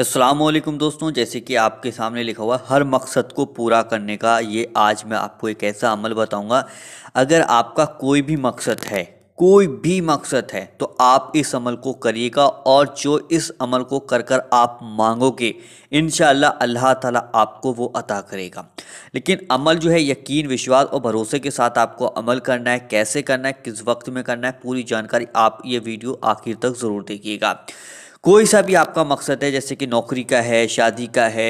असलकम दोस्तों जैसे कि आपके सामने लिखा हुआ हर मकसद को पूरा करने का ये आज मैं आपको एक ऐसा अमल बताऊंगा अगर आपका कोई भी मकसद है कोई भी मकसद है तो आप इस अमल को करिएगा और जो इस अमल को कर कर आप मांगोगे इन अल्लाह ताला आपको वो अता करेगा लेकिन अमल जो है यकीन विश्वास और भरोसे के साथ आपको अमल करना है कैसे करना है किस वक्त में करना है पूरी जानकारी आप ये वीडियो आखिर तक ज़रूर देखिएगा कोई सा भी आपका मकसद है जैसे कि नौकरी का है शादी का है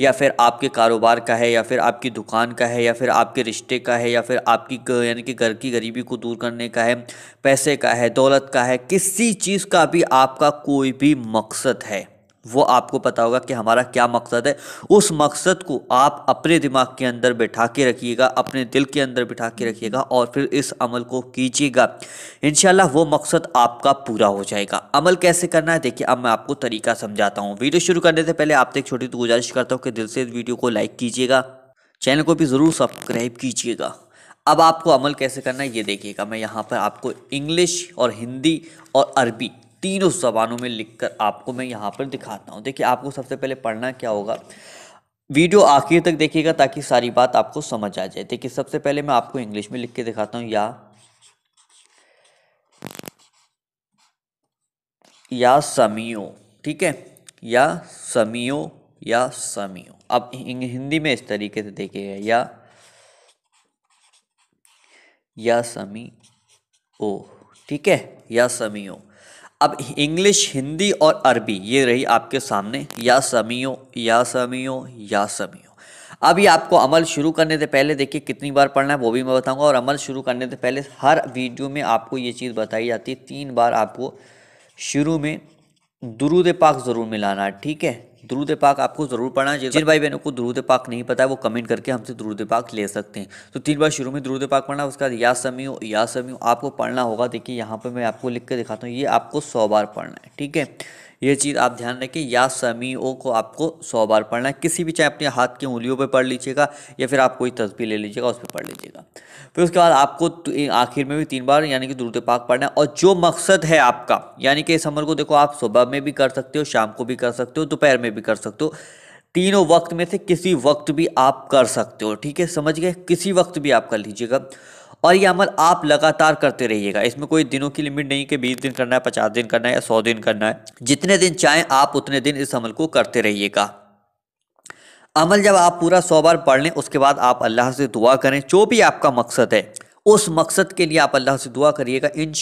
या फिर आपके कारोबार का है या फिर आपकी दुकान का है या फिर आपके रिश्ते का है या फिर आपकी यानी कि घर की गरीबी को दूर करने का है पैसे का है दौलत का है किसी चीज़ का भी आपका कोई भी मकसद है वो आपको पता होगा कि हमारा क्या मकसद है उस मकसद को आप अपने दिमाग के अंदर बैठा के रखिएगा अपने दिल के अंदर बैठा के रखिएगा और फिर इस अमल को कीजिएगा इन वो मकसद आपका पूरा हो जाएगा अमल कैसे करना है देखिए अब मैं आपको तरीका समझाता हूँ वीडियो शुरू करने से पहले आपसे एक छोटी तो गुजारिश करता हूँ कि दिल से इस वीडियो को लाइक कीजिएगा चैनल को भी ज़रूर सब्सक्राइब कीजिएगा अब आपको अमल कैसे करना है ये देखिएगा मैं यहाँ पर आपको इंग्लिश और हिंदी और अरबी तीनों जबानों में लिखकर आपको मैं यहाँ पर दिखाता हूँ देखिए आपको सबसे पहले पढ़ना क्या होगा वीडियो आखिर तक देखिएगा ताकि सारी बात आपको समझ आ जाए देखिए सबसे पहले मैं आपको इंग्लिश में लिख के दिखाता हूँ या या समियो ठीक है या समियो या समियो अब हिंदी में इस तरीके से देखिएगा या या समी ओ ठीक है या समियो अब इंग्लिश हिंदी और अरबी ये रही आपके सामने या समियो या समियो या समियो अभी आपको अमल शुरू करने से पहले देखिए कितनी बार पढ़ना है वो भी मैं बताऊंगा और अमल शुरू करने से पहले हर वीडियो में आपको ये चीज़ बताई जाती है तीन बार आपको शुरू में दुरूद पाक ज़रूर मिलाना है ठीक है दरूद पाक आपको ज़रूर पढ़ना चाहिए जिन भाई बहनों को दरूद पाक नहीं पता है वो कमेंट करके हमसे दरूद पाक ले सकते हैं तो तीन बार शुरू में दरूद पाक पढ़ना उसके बाद या समय या समय आपको पढ़ना होगा देखिए यहाँ पर मैं आपको लिख के दिखाता हूँ ये आपको सौ बार पढ़ना है ठीक है ये चीज़ आप ध्यान रखें या ओ को आपको सौ बार पढ़ना है किसी भी चाहे अपने हाथ की उंगलियों पर पढ़ लीजिएगा या फिर आप कोई तस्वीर ले लीजिएगा उस पर पढ़ लीजिएगा फिर उसके बाद आपको तो आखिर में भी तीन बार यानी कि दुरुद पाक पढ़ना है और जो मकसद है आपका यानी कि इस अमर को देखो आप सुबह में भी कर सकते हो शाम को भी कर सकते हो दोपहर में भी कर सकते हो तीनों वक्त में से किसी वक्त भी आप कर सकते हो ठीक है समझ गए किसी वक्त भी आप कर लीजिएगा और ये अमल आप लगातार करते रहिएगा इसमें कोई दिनों की लिमिट नहीं कि बीस दिन करना है पचास दिन करना है या सौ दिन करना है जितने दिन चाहें आप उतने दिन इस अमल को करते रहिएगा अमल जब आप पूरा सौ बार पढ़ लें उसके बाद आप अल्लाह से दुआ करें जो भी आपका मकसद है उस मकसद के लिए आप अल्लाह से दुआ करिएगा इन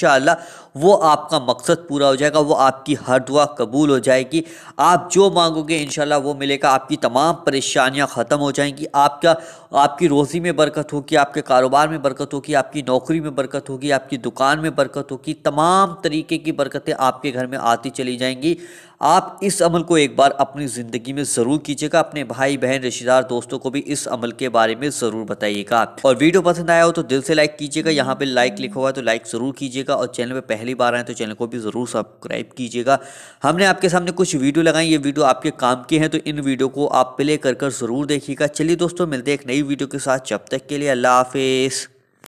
वो आपका मकसद पूरा हो जाएगा वो आपकी हर दुआ कबूल हो जाएगी आप जो मांगोगे इन वो मिलेगा आपकी तमाम परेशानियां ख़त्म हो जाएंगी आपका आपकी रोज़ी में बरकत होगी आपके कारोबार में बरकत होगी आपकी नौकरी में बरकत होगी आपकी दुकान में बरकत होगी तमाम तरीके की बरकतें आपके घर में आती चली जाएंगी आप इस अमल को एक बार अपनी ज़िंदगी में ज़रूर कीजिएगा अपने भाई बहन रिश्तेदार दोस्तों को भी इस अमल के बारे में ज़रूर बताइएगा और वीडियो पसंद आया हो तो दिल से लाइक लाइक कीजिएगा यहाँ पे लाइक लिखा हुआ है तो लाइक ज़रूर कीजिएगा और चैनल पे पहली बार आए तो चैनल को भी ज़रूर सब्सक्राइब कीजिएगा हमने आपके सामने कुछ वीडियो लगाई ये वीडियो आपके काम के हैं तो इन वीडियो को आप प्ले कर कर ज़रूर देखिएगा चलिए दोस्तों मिलते हैं एक नई वीडियो के साथ जब तक के लिए अल्लाह हाफिज़